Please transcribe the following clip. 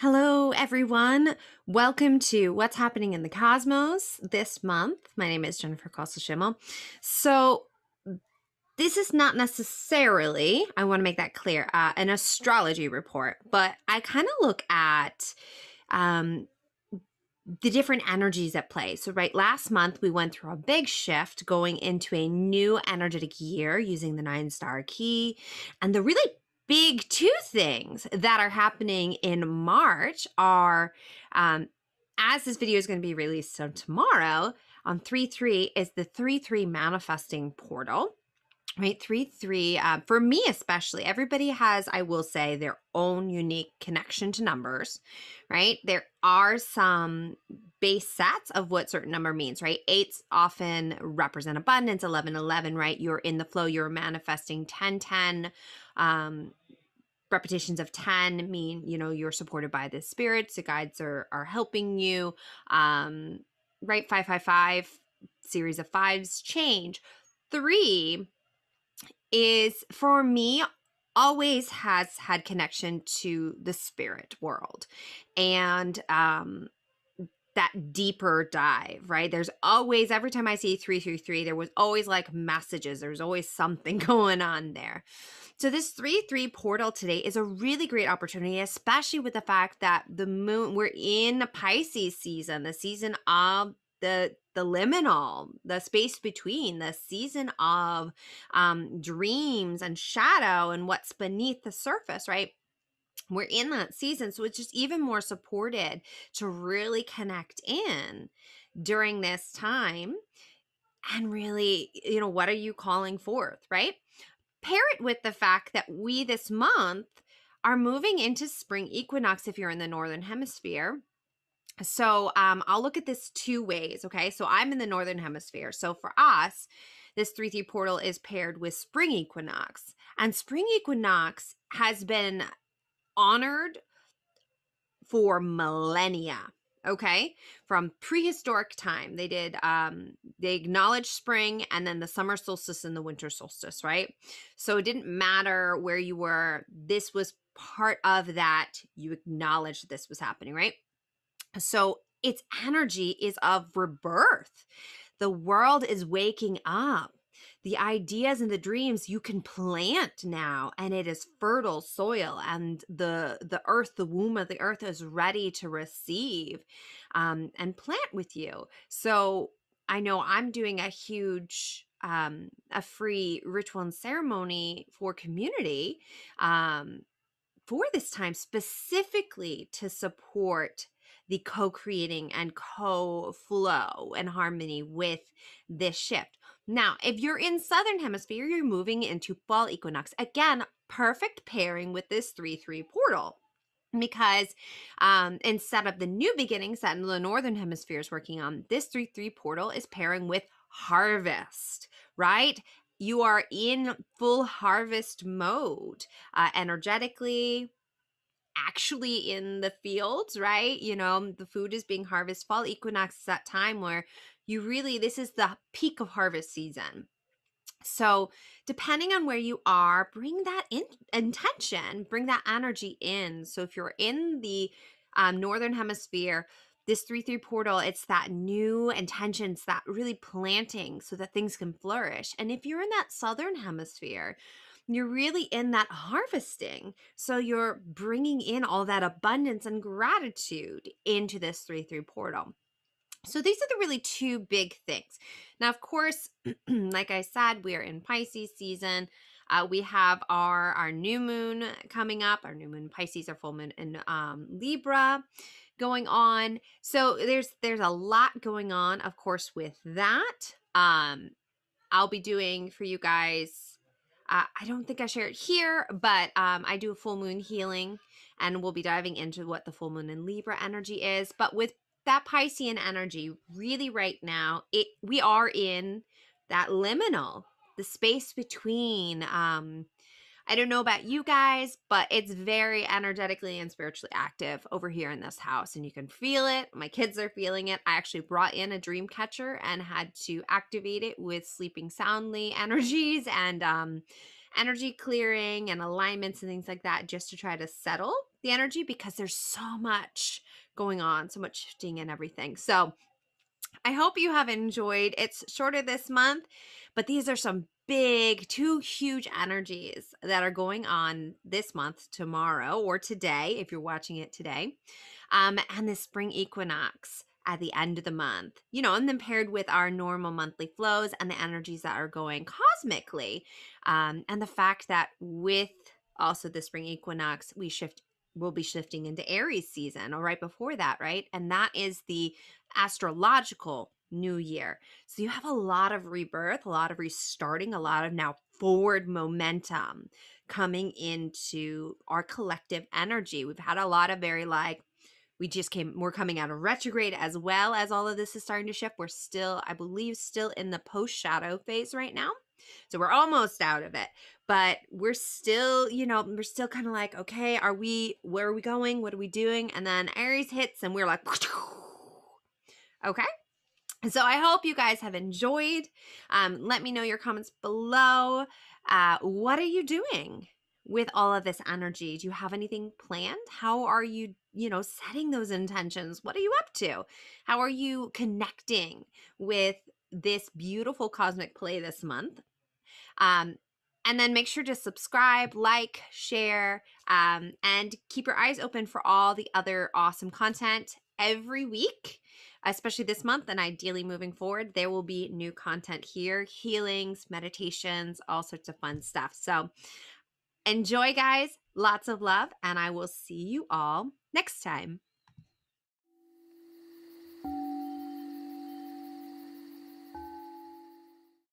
Hello, everyone. Welcome to What's Happening in the Cosmos this month. My name is Jennifer Kossel Schimmel. So, this is not necessarily, I want to make that clear, uh, an astrology report, but I kind of look at um, the different energies at play. So, right last month, we went through a big shift going into a new energetic year using the nine star key. And the really big two things that are happening in March are um, as this video is going to be released, so tomorrow on 3 3 is the 3 3 manifesting portal. Right, 3 3, uh, for me especially, everybody has, I will say, their own unique connection to numbers, right? There are some base sets of what certain number means, right? Eights often represent abundance, Eleven, eleven, right? You're in the flow, you're manifesting 10, 10, um, repetitions of 10 mean you know you're supported by the spirits the guides are are helping you um right 555 five, series of fives change three is for me always has had connection to the spirit world and um that deeper dive, right? There's always, every time I see 333, there was always like messages, there was always something going on there. So, this 3 3 portal today is a really great opportunity, especially with the fact that the moon, we're in Pisces season, the season of the the liminal the space between the season of um, dreams and shadow and what's beneath the surface right we're in that season. So it's just even more supported to really connect in during this time and really, you know, what are you calling forth, right? Pair it with the fact that we this month are moving into spring equinox if you're in the northern hemisphere. So um, I'll look at this two ways. Okay. So I'm in the northern hemisphere. So for us, this 3 3 portal is paired with spring equinox. And spring equinox has been honored for millennia okay from prehistoric time they did um they acknowledged spring and then the summer solstice and the winter solstice right so it didn't matter where you were this was part of that you acknowledged this was happening right so its energy is of rebirth the world is waking up the ideas and the dreams you can plant now and it is fertile soil and the the earth the womb of the earth is ready to receive um, and plant with you so i know i'm doing a huge um, a free ritual and ceremony for community um, for this time specifically to support the co creating and co flow and harmony with this shift. Now, if you're in southern hemisphere, you're moving into fall equinox. Again, perfect pairing with this 3-3 portal because um, instead of the new beginnings that the northern hemisphere is working on, this 3-3 portal is pairing with harvest, right? You are in full harvest mode uh, energetically, actually in the fields, right? You know, the food is being harvested. Fall equinox is that time where you really, this is the peak of harvest season. So, depending on where you are, bring that in, intention, bring that energy in. So, if you're in the um, northern hemisphere, this 3 3 portal, it's that new intentions, that really planting so that things can flourish. And if you're in that southern hemisphere, you're really in that harvesting. So you're bringing in all that abundance and gratitude into this 3 3 portal. So these are the really two big things. Now, of course, like I said, we are in Pisces season. Uh, we have our our new moon coming up. Our new moon Pisces, our full moon in um, Libra, going on. So there's there's a lot going on, of course, with that. Um, I'll be doing for you guys uh, I don't think I share it here, but um, I do a full moon healing and we'll be diving into what the full moon in Libra energy is. But with that Piscean energy really right now, it we are in that liminal, the space between um I don't know about you guys, but it's very energetically and spiritually active over here in this house, and you can feel it. My kids are feeling it. I actually brought in a dream catcher and had to activate it with sleeping soundly energies and um, energy clearing and alignments and things like that just to try to settle the energy because there's so much going on, so much shifting and everything. So I hope you have enjoyed. It's shorter this month, but these are some big, two huge energies that are going on this month, tomorrow, or today, if you're watching it today, um, and the spring equinox at the end of the month, you know, and then paired with our normal monthly flows and the energies that are going cosmically, um, and the fact that with also the spring equinox, we shift will be shifting into Aries season or right before that, right? And that is the astrological new year. So you have a lot of rebirth, a lot of restarting, a lot of now forward momentum coming into our collective energy. We've had a lot of very like, we just came, we're coming out of retrograde as well as all of this is starting to shift. We're still, I believe, still in the post shadow phase right now. So we're almost out of it, but we're still, you know, we're still kind of like, okay, are we, where are we going? What are we doing? And then Aries hits and we're like, okay. So I hope you guys have enjoyed. Um, let me know your comments below. Uh, what are you doing? with all of this energy? Do you have anything planned? How are you, you know, setting those intentions? What are you up to? How are you connecting with this beautiful cosmic play this month. Um, and then make sure to subscribe, like, share, um, and keep your eyes open for all the other awesome content every week, especially this month and ideally moving forward. There will be new content here healings, meditations, all sorts of fun stuff. So enjoy, guys. Lots of love, and I will see you all next time.